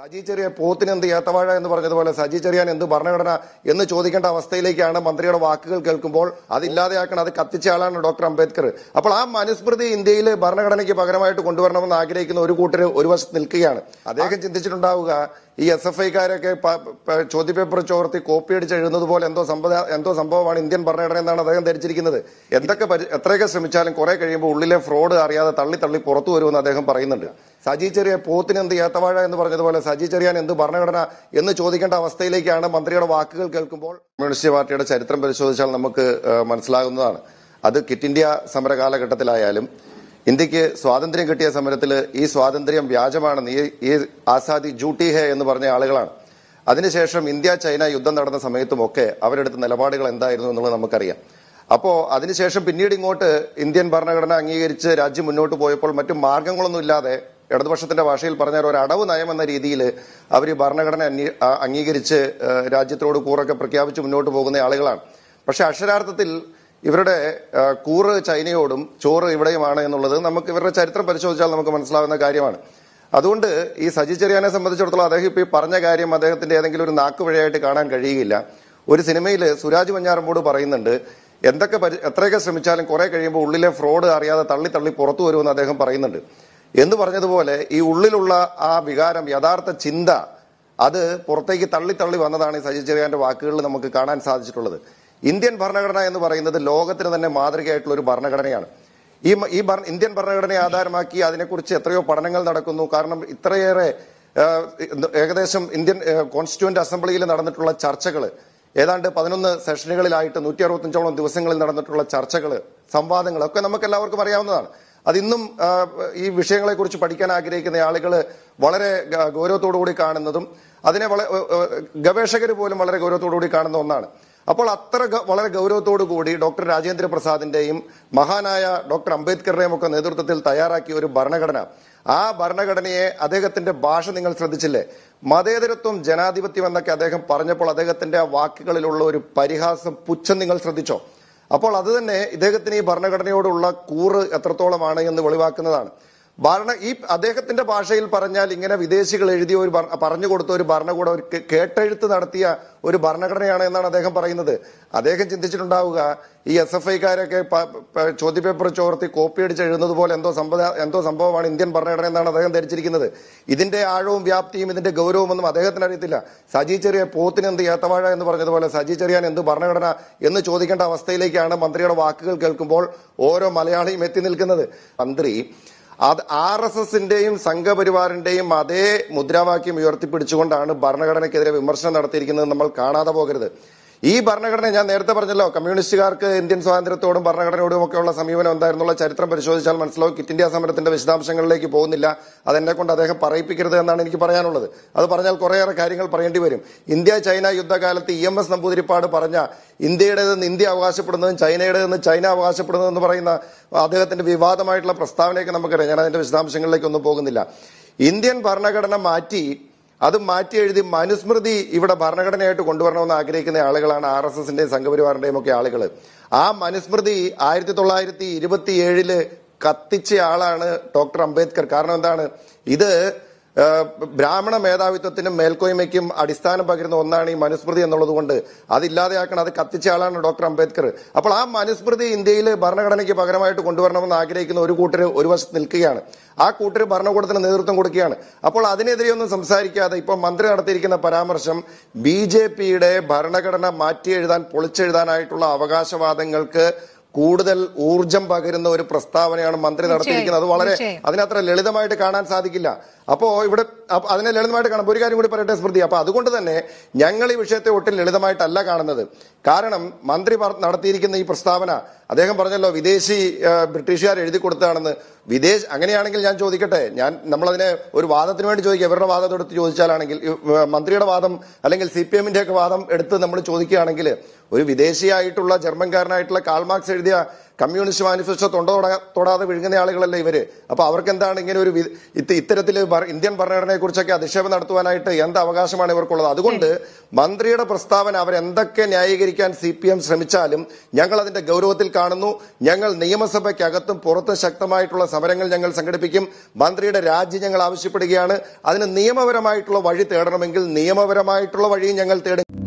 സജി ചെറിയ പോത്തിന് എന്ത് ഏത്തവാഴ എന്ന് പറഞ്ഞതുപോലെ സജി ചെറിയാൻ എന്ത് ഭരണഘടന എന്ന് ചോദിക്കേണ്ട അവസ്ഥയിലേക്കാണ് മന്ത്രിയുടെ വാക്കുകൾ കേൾക്കുമ്പോൾ അതില്ലാതെയാക്കണം അത് കത്തിച്ച ആളാണ് ഡോക്ടർ അംബേദ്കർ അപ്പോൾ ആ മനുസ്മൃതി ഇന്ത്യയിൽ ഭരണഘടനയ്ക്ക് പകരമായിട്ട് കൊണ്ടുവരണമെന്ന് ആഗ്രഹിക്കുന്ന ഒരു കൂട്ടർ ഒരു വശത്ത് നിൽക്കുകയാണ് അദ്ദേഹം ചിന്തിച്ചിട്ടുണ്ടാവുക ഈ എസ് എഫ് ഐക്കാരൊക്കെ ചോദ്യ പേപ്പർ ചോർത്തി കോപ്പി അടിച്ച് എഴുതുന്നത് പോലെ എന്തോ സംഭവ എന്തോ സംഭവമാണ് ഇന്ത്യൻ ഭരണഘടന എന്നാണ് അദ്ദേഹം ധരിച്ചിരിക്കുന്നത് എന്തൊക്കെ എത്രയൊക്കെ ശ്രമിച്ചാലും കുറെ കഴിയുമ്പോൾ ഉള്ളിലെ ഫ്രോഡ് അറിയാതെ തള്ളി തള്ളി പുറത്തു വരുമെന്ന് അദ്ദേഹം പറയുന്നുണ്ട് സജി ചെറിയ പോത്തിന് എന്ത് ഏത്തവാഴ എന്ന് പറഞ്ഞതുപോലെ സജി ചെറിയാൻ എന്ത് ഭരണഘടന എന്ന് ചോദിക്കേണ്ട അവസ്ഥയിലേക്കാണ് മന്ത്രിയുടെ വാക്കുകൾ കേൾക്കുമ്പോൾ കമ്മ്യൂണിസ്റ്റ് പാർട്ടിയുടെ ചരിത്രം പരിശോധിച്ചാൽ നമുക്ക് മനസ്സിലാകുന്നതാണ് അത് കിറ്റ് ഇന്ത്യ സമര കാലഘട്ടത്തിലായാലും ഇന്ത്യക്ക് സ്വാതന്ത്ര്യം കിട്ടിയ സമരത്തിൽ ഈ സ്വാതന്ത്ര്യം വ്യാജമാണെന്ന് ഈ ഈ ആസാദി ജൂട്ടി ഹെ എന്ന് പറഞ്ഞ ആളുകളാണ് അതിനുശേഷം ഇന്ത്യ ചൈന യുദ്ധം നടന്ന സമയത്തുമൊക്കെ അവരെടുത്ത നിലപാടുകൾ എന്തായിരുന്നു എന്നുള്ളത് നമുക്കറിയാം അപ്പോൾ അതിനുശേഷം പിന്നീട് ഇങ്ങോട്ട് ഇന്ത്യൻ ഭരണഘടന അംഗീകരിച്ച് രാജ്യം മുന്നോട്ട് പോയപ്പോൾ മറ്റു മാർഗങ്ങളൊന്നും ഇല്ലാതെ ഇടതുപക്ഷത്തിന്റെ ഭാഷയിൽ പറഞ്ഞ ഒരു അടവ് നയം എന്ന രീതിയിൽ അവർ ഭരണഘടന അംഗീകരിച്ച് രാജ്യത്തോട് കൂറൊക്കെ പ്രഖ്യാപിച്ച് മുന്നോട്ട് പോകുന്ന ആളുകളാണ് പക്ഷെ അക്ഷരാർത്ഥത്തിൽ ഇവരുടെ കൂറ് ചൈനയോടും ചോറ് ഇവിടെയുമാണ് എന്നുള്ളത് നമുക്ക് ഇവരുടെ ചരിത്രം പരിശോധിച്ചാൽ നമുക്ക് മനസ്സിലാവുന്ന കാര്യമാണ് അതുകൊണ്ട് ഈ സജി ചെറിയാനെ സംബന്ധിച്ചിടത്തോളം അദ്ദേഹം ഇപ്പോൾ ഈ പറഞ്ഞ കാര്യം അദ്ദേഹത്തിന്റെ ഏതെങ്കിലും ഒരു നാക്കുവഴിയായിട്ട് കാണാൻ കഴിയുകയില്ല ഒരു സിനിമയിൽ സുരാജ് മഞ്ഞാറമ്പോട് പറയുന്നുണ്ട് എന്തൊക്കെ എത്രയൊക്കെ ശ്രമിച്ചാലും കുറെ കഴിയുമ്പോൾ ഉള്ളിലെ ഫ്രോഡ് അറിയാതെ തള്ളി തള്ളി പുറത്തു വരുമെന്ന് അദ്ദേഹം പറയുന്നുണ്ട് എന്ന് പറഞ്ഞതുപോലെ ഈ ഉള്ളിലുള്ള ആ വികാരം യഥാർത്ഥ ചിന്ത അത് പുറത്തേക്ക് തള്ളി തള്ളി വന്നതാണ് ഈ സജി ചെറിയാന്റെ വാക്കുകളിൽ നമുക്ക് കാണാൻ സാധിച്ചിട്ടുള്ളത് ഇന്ത്യൻ ഭരണഘടന എന്ന് പറയുന്നത് ലോകത്തിന് തന്നെ മാതൃകയായിട്ടുള്ള ഒരു ഭരണഘടനയാണ് ഈ ഈ ഇന്ത്യൻ ഭരണഘടനയെ ആധാരമാക്കി അതിനെക്കുറിച്ച് എത്രയോ പഠനങ്ങൾ നടക്കുന്നു കാരണം ഇത്രയേറെ ഏകദേശം ഇന്ത്യൻ കോൺസ്റ്റിറ്റ്യൂന്റ് അസംബ്ലിയിൽ നടന്നിട്ടുള്ള ചർച്ചകൾ ഏതാണ്ട് പതിനൊന്ന് സെഷനുകളിലായിട്ട് നൂറ്റി അറുപത്തഞ്ചോളം ദിവസങ്ങളിൽ നടന്നിട്ടുള്ള ചർച്ചകൾ സംവാദങ്ങൾ ഒക്കെ നമുക്ക് എല്ലാവർക്കും അറിയാവുന്നതാണ് അതിന്നും ഈ വിഷയങ്ങളെക്കുറിച്ച് പഠിക്കാൻ ആഗ്രഹിക്കുന്ന ആളുകൾ വളരെ ഗൗരവത്തോടുകൂടി കൂടി കാണുന്നതും അതിനെ വളരെ ഗവേഷകർ പോലും വളരെ ഗൗരവത്തോടുകൂടി കൂടി കാണുന്ന ഒന്നാണ് അപ്പോൾ അത്ര വളരെ ഗൗരവത്തോടു കൂടി ഡോക്ടർ രാജേന്ദ്ര പ്രസാദിന്റെയും മഹാനായ ഡോക്ടർ അംബേദ്കറുടെയും ഒക്കെ നേതൃത്വത്തിൽ തയ്യാറാക്കിയ ഒരു ഭരണഘടന ആ ഭരണഘടനയെ അദ്ദേഹത്തിന്റെ ഭാഷ നിങ്ങൾ ശ്രദ്ധിച്ചില്ലേ മതേതരത്വം ജനാധിപത്യം എന്നൊക്കെ അദ്ദേഹം പറഞ്ഞപ്പോൾ അദ്ദേഹത്തിന്റെ ആ വാക്കുകളിലുള്ള ഒരു പരിഹാസം പുച്ഛം നിങ്ങൾ ശ്രദ്ധിച്ചോ അപ്പോൾ അത് തന്നെ ഇദ്ദേഹത്തിന് ഈ ഭരണഘടനയോടുള്ള കൂറ് എത്രത്തോളമാണ് എന്ന് വെളിവാക്കുന്നതാണ് ഭരണ ഈ അദ്ദേഹത്തിന്റെ ഭാഷയിൽ പറഞ്ഞാൽ ഇങ്ങനെ വിദേശികൾ എഴുതിയ ഒരു പറഞ്ഞു കൊടുത്ത ഒരു ഭരണകൂടം ഒരു കേട്ടെഴുത്ത് നടത്തിയ ഒരു ഭരണഘടനയാണ് എന്നാണ് അദ്ദേഹം പറയുന്നത് അദ്ദേഹം ചിന്തിച്ചിട്ടുണ്ടാവുക ഈ എസ് എഫ് ഐക്കാരൊക്കെ ചോദ്യപേപ്പർ ചോർത്തി കോപ്പി അടിച്ച് എഴുതുന്നത് പോലെ എന്തോ സംഭവ എന്തോ സംഭവമാണ് ഇന്ത്യൻ ഭരണഘടന എന്നാണ് അദ്ദേഹം ധരിച്ചിരിക്കുന്നത് ഇതിന്റെ ആഴവും വ്യാപ്തിയും ഇതിന്റെ ഗൗരവവും ഒന്നും അദ്ദേഹത്തിന് അറിയത്തില്ല സജി ചെറിയ പോത്തിന് എന്ത് ഏത്തവാഴ എന്ന് പറഞ്ഞതുപോലെ സജി ചെറിയാൻ എന്ത് ഭരണഘടന എന്ന് ചോദിക്കേണ്ട അവസ്ഥയിലേക്കാണ് മന്ത്രിയുടെ വാക്കുകൾ കേൾക്കുമ്പോൾ ഓരോ മലയാളിയും എത്തി നിൽക്കുന്നത് മന്ത്രി അത് ആർ എസ് എസിന്റെയും സംഘപരിവാറിന്റെയും അതേ മുദ്രാവാക്യം ഉയർത്തിപ്പിടിച്ചുകൊണ്ടാണ് ഭരണഘടനയ്ക്കെതിരെ വിമർശനം നടത്തിയിരിക്കുന്നത് നമ്മൾ കാണാതെ പോകരുത് ഈ ഭരണഘടന ഞാൻ നേരത്തെ പറഞ്ഞല്ലോ കമ്മ്യൂണിസ്റ്റുകാർക്ക് ഇന്ത്യൻ സ്വാതന്ത്ര്യത്തോടും ഭരണഘടനയോടും ഒക്കെയുള്ള സമീപനം എന്തായിരുന്നുള്ള ചരിത്രം പരിശോധിച്ചാൽ മനസ്സിലാവും ക്വിറ്റ് ഇന്ത്യ സമരത്തിന്റെ വിശദാംശങ്ങളിലേക്ക് പോകുന്നില്ല അതെന്നെ കൊണ്ട് അദ്ദേഹം പറയിപ്പിക്കരുത് എന്നാണ് എനിക്ക് പറയാനുള്ളത് അത് പറഞ്ഞാൽ കുറേയേറെ കാര്യങ്ങൾ പറയേണ്ടി വരും ഇന്ത്യ ചൈന യുദ്ധകാലത്ത് ഇ എം എസ് നമ്പൂതിരിപ്പാട് പറഞ്ഞ ഇന്ത്യയുടേതെന്ന് ഇന്ത്യ അവകാശപ്പെടുന്നതും ചൈനയുടേതെന്ന് ചൈന അവകാശപ്പെടുന്നതെന്ന് പറയുന്ന അദ്ദേഹത്തിന്റെ വിവാദമായിട്ടുള്ള പ്രസ്താവനയൊക്കെ നമുക്കറിയാം ഞാൻ അതിന്റെ വിശദാംശങ്ങളിലേക്കൊന്നും പോകുന്നില്ല ഇന്ത്യൻ ഭരണഘടന മാറ്റി അത് മാറ്റി എഴുതി മനുസ്മൃതി ഇവിടെ ഭരണഘടനയായിട്ട് കൊണ്ടുവരണമെന്ന് ആഗ്രഹിക്കുന്ന ആളുകളാണ് ആർ എസ് എസിന്റെയും സംഘപരിവാറിന്റെയും ഒക്കെ ആളുകൾ ആ മനുസ്മൃതി ആയിരത്തി തൊള്ളായിരത്തി ഇരുപത്തിയേഴില് കത്തിച്ച ആളാണ് ഡോക്ടർ അംബേദ്കർ കാരണം എന്താണ് ഇത് ബ്രാഹ്മണ മേധാവിത്വത്തിനും മേൽക്കോയ്മയ്ക്കും അടിസ്ഥാനം പകരുന്ന ഒന്നാണ് ഈ മനുസ്മൃതി എന്നുള്ളതുകൊണ്ട് അതില്ലാതെയാക്കണം അത് കത്തിച്ച ആളാണ് ഡോക്ടർ അംബേദ്കർ അപ്പോൾ ആ മനുസ്മൃതി ഇന്ത്യയിൽ ഭരണഘടനയ്ക്ക് പകരമായിട്ട് കൊണ്ടുവരണമെന്ന് ആഗ്രഹിക്കുന്ന ഒരു കൂട്ടർ ഒരു വശത്ത് നിൽക്കുകയാണ് ആ കൂട്ടർ ഭരണകൂടത്തിന് നേതൃത്വം കൊടുക്കുകയാണ് അപ്പോൾ അതിനെതിരെയൊന്നും സംസാരിക്കാതെ ഇപ്പോൾ മന്ത്രി നടത്തിയിരിക്കുന്ന പരാമർശം ബി ജെ പിയുടെ ഭരണഘടന മാറ്റി എഴുതാൻ പൊളിച്ചെഴുതാനായിട്ടുള്ള അവകാശവാദങ്ങൾക്ക് കൂടുതൽ ഊർജം പകരുന്ന ഒരു പ്രസ്താവനയാണ് മന്ത്രി നടത്തിയിരിക്കുന്നത് അത് വളരെ അതിനത്ര ലളിതമായിട്ട് കാണാൻ സാധിക്കില്ല അപ്പോ ഇവിടെ അതിനെ ലളിതമായിട്ട് കാണാം ഒരു കാര്യം കൂടി പറയട്ടെ സ്മൃതി അപ്പോൾ അതുകൊണ്ട് തന്നെ ഞങ്ങൾ ഈ വിഷയത്തെ ഒട്ടും ലളിതമായിട്ടല്ല കാണുന്നത് കാരണം മന്ത്രി നടത്തിയിരിക്കുന്ന ഈ പ്രസ്താവന അദ്ദേഹം പറഞ്ഞല്ലോ വിദേശി ബ്രിട്ടീഷുകാർ എഴുതി കൊടുത്തതാണെന്ന് വിദേശ അങ്ങനെയാണെങ്കിൽ ഞാൻ ചോദിക്കട്ടെ ഞാൻ നമ്മളതിനെ ഒരു വാദത്തിന് വേണ്ടി ചോദിക്കുക ഇവരുടെ വാദം എടുത്ത് ചോദിച്ചാലാണെങ്കിൽ മന്ത്രിയുടെ വാദം അല്ലെങ്കിൽ സി പി എമ്മിന്റെ ഒക്കെ വാദം എടുത്ത് നമ്മൾ ചോദിക്കുകയാണെങ്കിൽ ഒരു വിദേശിയായിട്ടുള്ള ജർമ്മൻകാരനായിട്ടുള്ള കാൾമാർക്സ് എഴുതിയ കമ്മ്യൂണിസ്റ്റ് മാനിഫെസ്റ്റോ തൊണ്ട തൊടാതെ വിഴുങ്ങുന്ന ആളുകളല്ലേ ഇവര് അപ്പൊ അവർക്ക് എന്താണ് ഇങ്ങനെ ഒരു ഇത്തരത്തിൽ ഇന്ത്യൻ ഭരണഘടനയെ കുറിച്ചൊക്കെ അധിക്ഷേപം നടത്തുവാനായിട്ട് എന്ത് അവകാശമാണ് ഇവർക്കുള്ളത് അതുകൊണ്ട് മന്ത്രിയുടെ പ്രസ്താവന അവരെന്തൊക്കെ ന്യായീകരിക്കാൻ സി പി എം ശ്രമിച്ചാലും ഞങ്ങൾ അതിന്റെ ഗൗരവത്തിൽ കാണുന്നു ഞങ്ങൾ നിയമസഭയ്ക്കകത്തും പുറത്ത് ശക്തമായിട്ടുള്ള സമരങ്ങൾ ഞങ്ങൾ സംഘടിപ്പിക്കും മന്ത്രിയുടെ രാജി ഞങ്ങൾ ആവശ്യപ്പെടുകയാണ് അതിന് നിയമപരമായിട്ടുള്ള വഴി തേടണമെങ്കിൽ നിയമപരമായിട്ടുള്ള വഴിയും ഞങ്ങൾ തേടും